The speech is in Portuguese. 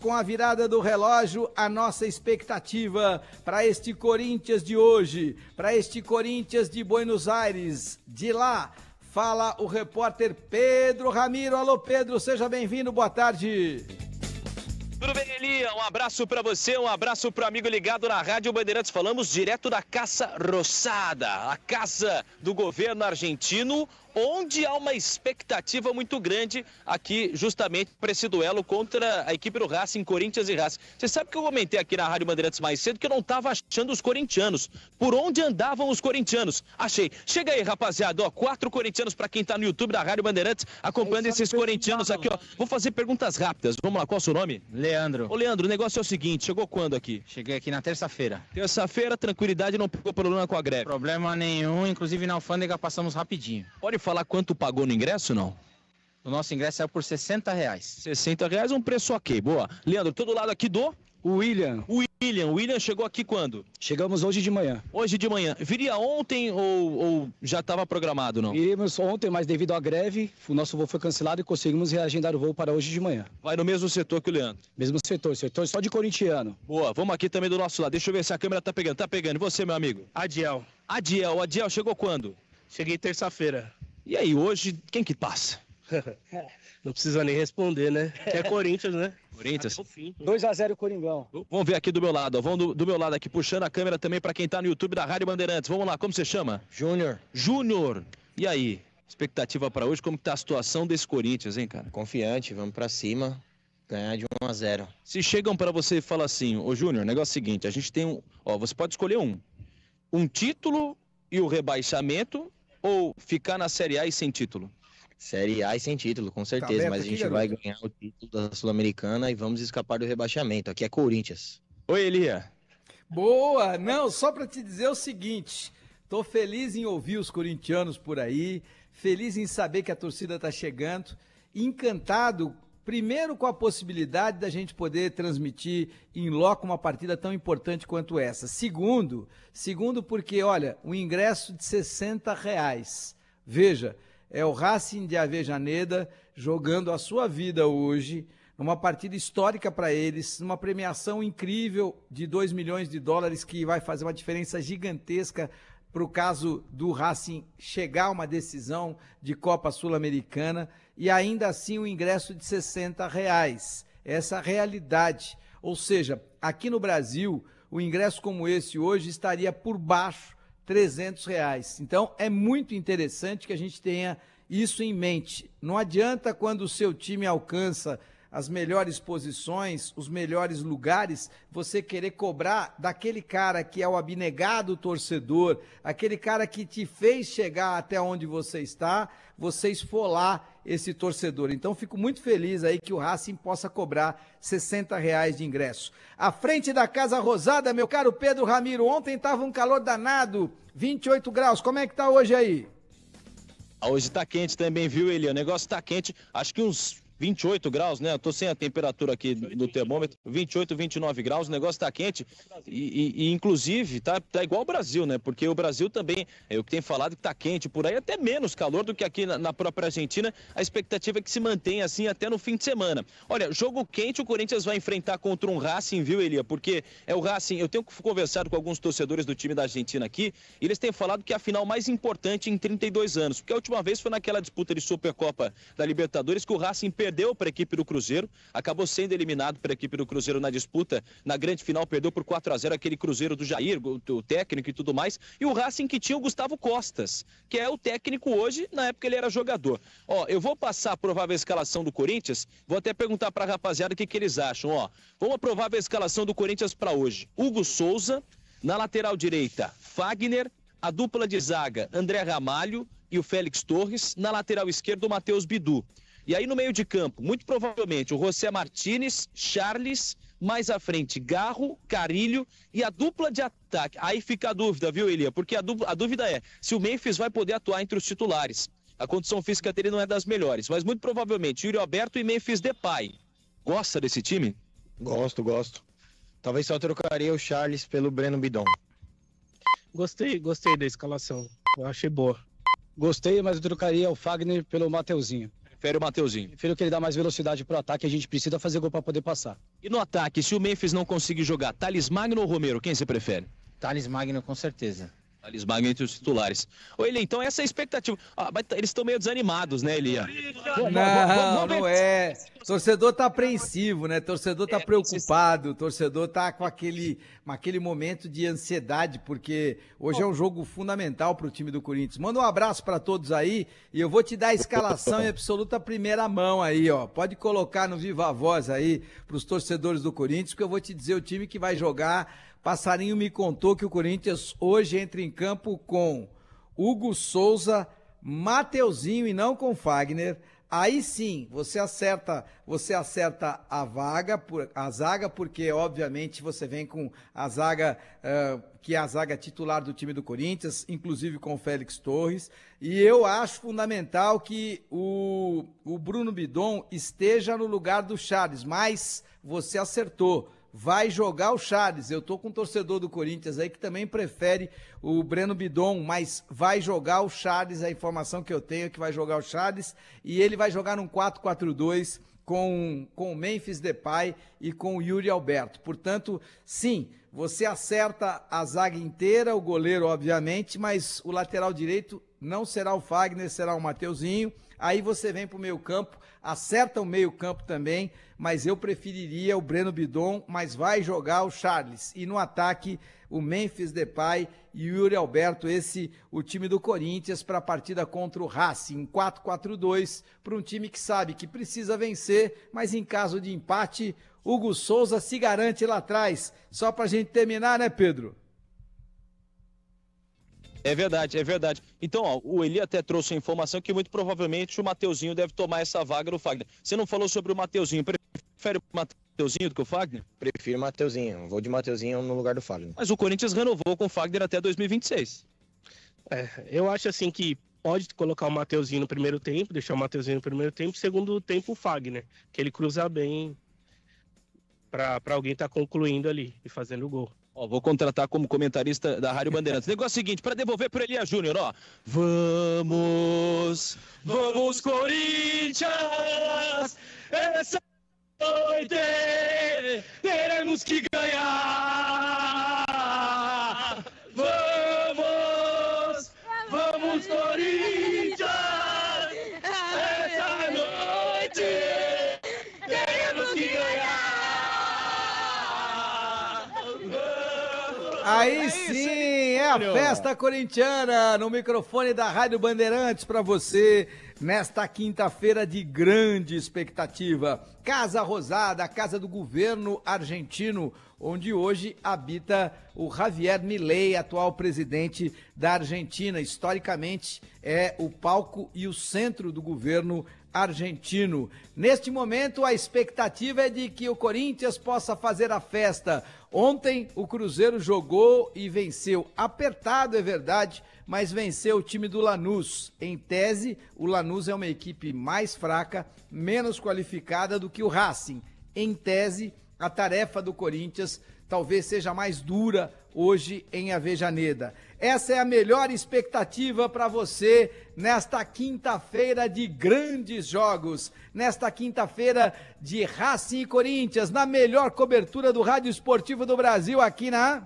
Com a virada do relógio, a nossa expectativa para este Corinthians de hoje, para este Corinthians de Buenos Aires, de lá, fala o repórter Pedro Ramiro. Alô, Pedro, seja bem-vindo, boa tarde. Tudo bem, Elia? Um abraço para você, um abraço para amigo ligado na Rádio Bandeirantes. Falamos direto da Casa Roçada, a casa do governo argentino, onde há uma expectativa muito grande aqui, justamente para esse duelo contra a equipe do Racing, Corinthians e Racing. Você sabe que eu comentei aqui na Rádio Bandeirantes mais cedo que eu não estava achando os corintianos. Por onde andavam os corintianos? Achei. Chega aí, rapaziada, ó, quatro corintianos para quem está no YouTube da Rádio Bandeirantes, acompanhando é esses corintianos aqui, ó. Vou fazer perguntas rápidas. Vamos lá, qual é o seu nome? Leandro. Ô, Leandro, o negócio é o seguinte, chegou quando aqui? Cheguei aqui na terça-feira. Terça-feira, tranquilidade, não pegou problema com a greve. Problema nenhum, inclusive na alfândega passamos rapidinho. Pode falar quanto pagou no ingresso, não? O nosso ingresso é por 60 reais. 60 reais, um preço ok, boa. Leandro, todo lado aqui do... William. William, William chegou aqui quando? Chegamos hoje de manhã. Hoje de manhã. Viria ontem ou, ou já estava programado, não? Viríamos ontem, mas devido à greve, o nosso voo foi cancelado e conseguimos reagendar o voo para hoje de manhã. Vai no mesmo setor que o Leandro? Mesmo setor, setor só de corintiano. Boa, vamos aqui também do nosso lado. Deixa eu ver se a câmera tá pegando. Tá pegando. E você, meu amigo? Adiel. Adiel, Adiel chegou quando? Cheguei terça-feira. E aí, hoje, quem que passa? Não precisa nem responder, né? Que é Corinthians, né? Corinthians. 2x0 Coringão. Vamos ver aqui do meu lado, Vamos do, do, meu lado aqui, puxando a câmera também para quem tá no YouTube da Rádio Bandeirantes. Vamos lá, como você chama? Júnior. Júnior. E aí? Expectativa para hoje, como que tá a situação desse Corinthians, hein, cara? Confiante, vamos para cima. Ganhar de 1 a 0. Se chegam para você e falam assim, ô Júnior, negócio é o seguinte, a gente tem um, ó, você pode escolher um. Um título e o rebaixamento ou ficar na Série A e sem título? Série A e sem título, com certeza, tá mas a gente vai garoto. ganhar o título da Sul-Americana e vamos escapar do rebaixamento. Aqui é Corinthians. Oi, Elia. Boa! Não, só para te dizer o seguinte, tô feliz em ouvir os corintianos por aí, feliz em saber que a torcida tá chegando, encantado Primeiro, com a possibilidade da gente poder transmitir em loco uma partida tão importante quanto essa. Segundo, segundo porque, olha, o um ingresso de 60 reais. Veja, é o Racing de Avejaneda jogando a sua vida hoje, numa partida histórica para eles, numa premiação incrível de 2 milhões de dólares que vai fazer uma diferença gigantesca para o caso do Racing chegar a uma decisão de Copa Sul-Americana e ainda assim o um ingresso de 60 reais. Essa é a realidade. Ou seja, aqui no Brasil, o ingresso como esse hoje estaria por baixo 300 reais. Então, é muito interessante que a gente tenha isso em mente. Não adianta quando o seu time alcança as melhores posições, os melhores lugares, você querer cobrar daquele cara que é o abnegado torcedor, aquele cara que te fez chegar até onde você está, você esfolar esse torcedor. Então fico muito feliz aí que o Racing possa cobrar 60 reais de ingresso. À frente da Casa Rosada, meu caro Pedro Ramiro, ontem estava um calor danado, 28 graus. Como é que tá hoje aí? Ah, hoje tá quente também, viu, Eli? O negócio tá quente. Acho que uns 28 graus, né? Eu tô sem a temperatura aqui do termômetro, 28, 29 graus, o negócio tá quente e, e, e inclusive tá, tá igual o Brasil, né? Porque o Brasil também, é o que tem falado que tá quente por aí, até menos calor do que aqui na, na própria Argentina, a expectativa é que se mantenha assim até no fim de semana. Olha, jogo quente o Corinthians vai enfrentar contra um Racing, viu, Elia? Porque é o Racing, eu tenho conversado com alguns torcedores do time da Argentina aqui, e eles têm falado que é a final mais importante em 32 anos, porque a última vez foi naquela disputa de Supercopa da Libertadores que o Racing perdeu perdeu para a equipe do Cruzeiro, acabou sendo eliminado para a equipe do Cruzeiro na disputa. Na grande final, perdeu por 4 a 0 aquele Cruzeiro do Jair, o técnico e tudo mais. E o Racing que tinha o Gustavo Costas, que é o técnico hoje, na época ele era jogador. Ó, eu vou passar a provável escalação do Corinthians, vou até perguntar para a rapaziada o que, que eles acham. Ó, vamos a provável escalação do Corinthians para hoje. Hugo Souza, na lateral direita, Fagner, a dupla de zaga, André Ramalho e o Félix Torres, na lateral esquerda, o Matheus Bidu. E aí no meio de campo, muito provavelmente o José Martinez, Charles, mais à frente Garro, Carilho e a dupla de ataque. Aí fica a dúvida, viu, Elia? Porque a, a dúvida é se o Memphis vai poder atuar entre os titulares. A condição física dele não é das melhores, mas muito provavelmente Yuri Alberto e Memphis Depay. Gosta desse time? Gosto, gosto. Talvez só trocaria o Charles pelo Breno Bidon. Gostei, gostei da escalação. Eu achei boa. Gostei, mas eu trocaria o Fagner pelo Mateuzinho. Prefere o Mateuzinho. Prefiro que ele dá mais velocidade pro ataque, a gente precisa fazer gol para poder passar. E no ataque, se o Memphis não conseguir jogar, Thales Magno ou Romero, quem você prefere? Thales Magno, com certeza. Eles entre os titulares. Ô, Eli, então essa é a expectativa. Ah, eles estão meio desanimados, né, Elia? Não, não é. Torcedor tá apreensivo, né? Torcedor tá é, é preocupado, torcedor tá com aquele, aquele momento de ansiedade, porque hoje é um jogo fundamental para o time do Corinthians. Manda um abraço para todos aí e eu vou te dar a escalação em absoluta primeira mão aí, ó. Pode colocar no Viva Voz aí pros torcedores do Corinthians, porque eu vou te dizer o time que vai jogar. Passarinho me contou que o Corinthians hoje entra em campo com Hugo Souza, Mateuzinho e não com Fagner. Aí sim, você acerta, você acerta a vaga, a zaga, porque obviamente você vem com a zaga uh, que é a zaga titular do time do Corinthians, inclusive com o Félix Torres. E eu acho fundamental que o, o Bruno Bidon esteja no lugar do Charles, mas você acertou vai jogar o Charles. Eu tô com um torcedor do Corinthians aí que também prefere o Breno Bidon, mas vai jogar o Charles. A informação que eu tenho é que vai jogar o Charles e ele vai jogar num 4-4-2 com, com o Memphis Depay e com o Yuri Alberto. Portanto, sim, você acerta a zaga inteira, o goleiro, obviamente, mas o lateral direito não será o Fagner, será o Mateuzinho. Aí você vem para o meio campo, acerta o meio campo também, mas eu preferiria o Breno Bidon, mas vai jogar o Charles. E no ataque, o Memphis Depay e o Yuri Alberto, esse o time do Corinthians para a partida contra o Racing, um 4-4-2 para um time que sabe que precisa vencer, mas em caso de empate, Hugo Souza se garante lá atrás. Só para a gente terminar, né, Pedro? É verdade, é verdade. Então, ó, o Eli até trouxe a informação que muito provavelmente o Mateuzinho deve tomar essa vaga do Fagner. Você não falou sobre o Mateuzinho, prefere o Mateuzinho do que o Fagner? Prefiro o Mateuzinho, vou de Mateuzinho no lugar do Fagner. Mas o Corinthians renovou com o Fagner até 2026. É, eu acho assim que pode colocar o Mateuzinho no primeiro tempo, deixar o Mateuzinho no primeiro tempo, segundo tempo o Fagner, que ele cruza bem para alguém estar tá concluindo ali e fazendo o gol. Ó, vou contratar como comentarista da Rádio Bandeirantes. Negócio é seguinte, para devolver para Elia Júnior, ó. Vamos, vamos Corinthians! Essa noite teremos que Aí é sim, é a festa corintiana no microfone da Rádio Bandeirantes para você nesta quinta-feira de grande expectativa. Casa Rosada, a casa do governo argentino, onde hoje habita o Javier Milei, atual presidente da Argentina. Historicamente é o palco e o centro do governo argentino. Neste momento, a expectativa é de que o Corinthians possa fazer a festa. Ontem, o Cruzeiro jogou e venceu. Apertado, é verdade, mas venceu o time do Lanús. Em tese, o Lanús é uma equipe mais fraca, menos qualificada do que o Racing. Em tese, a tarefa do Corinthians talvez seja mais dura hoje em Avejaneda. Essa é a melhor expectativa para você nesta quinta-feira de grandes jogos, nesta quinta-feira de Racing e Corinthians, na melhor cobertura do Rádio Esportivo do Brasil aqui na